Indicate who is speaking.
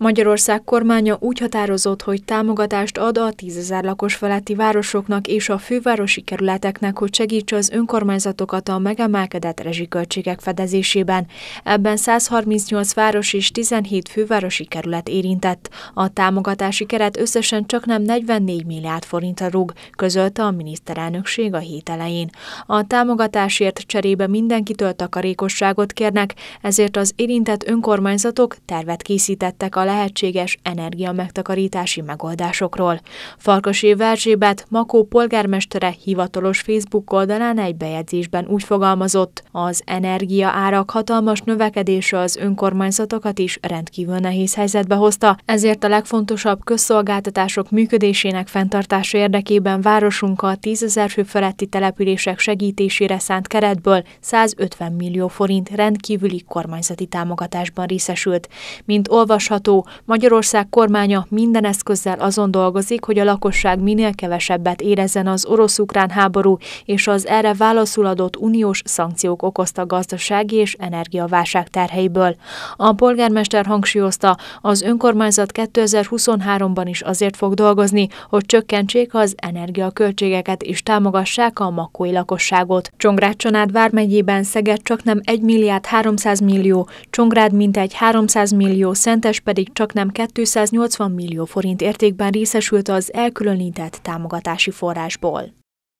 Speaker 1: Magyarország kormánya úgy határozott, hogy támogatást ad a tízezer lakos feletti városoknak és a fővárosi kerületeknek, hogy segítse az önkormányzatokat a megemelkedett rezsiköltségek fedezésében. Ebben 138 város és 17 fővárosi kerület érintett. A támogatási keret összesen csak nem 44 milliárd forintra rúg, közölte a miniszterelnökség a hét elején. A támogatásért cserébe mindenkitől takarékosságot kérnek, ezért az érintett önkormányzatok tervet készítettek a lehetséges energiamegtakarítási megoldásokról. Farkasi Erzsébet, Makó polgármestere hivatalos Facebook oldalán egy bejegyzésben úgy fogalmazott, az árak hatalmas növekedése az önkormányzatokat is rendkívül nehéz helyzetbe hozta, ezért a legfontosabb közszolgáltatások működésének fenntartása érdekében városunk a 10 ezer fő feletti települések segítésére szánt keretből 150 millió forint rendkívüli kormányzati támogatásban részesült. Mint olvasható, Magyarország kormánya minden eszközzel azon dolgozik, hogy a lakosság minél kevesebbet érezzen az orosz-ukrán háború és az erre válaszul adott uniós szankciók okozta gazdasági és energiaválság terheiből. A polgármester hangsúlyozta, az önkormányzat 2023-ban is azért fog dolgozni, hogy csökkentsék az energiaköltségeket és támogassák a makói lakosságot. csongrád vármegyében Szeged csak nem 1 milliárd 300 millió, Csongrád mintegy 300 millió, Szentes pedig eddig csak nem 280 millió forint értékben részesült az elkülönített támogatási forrásból.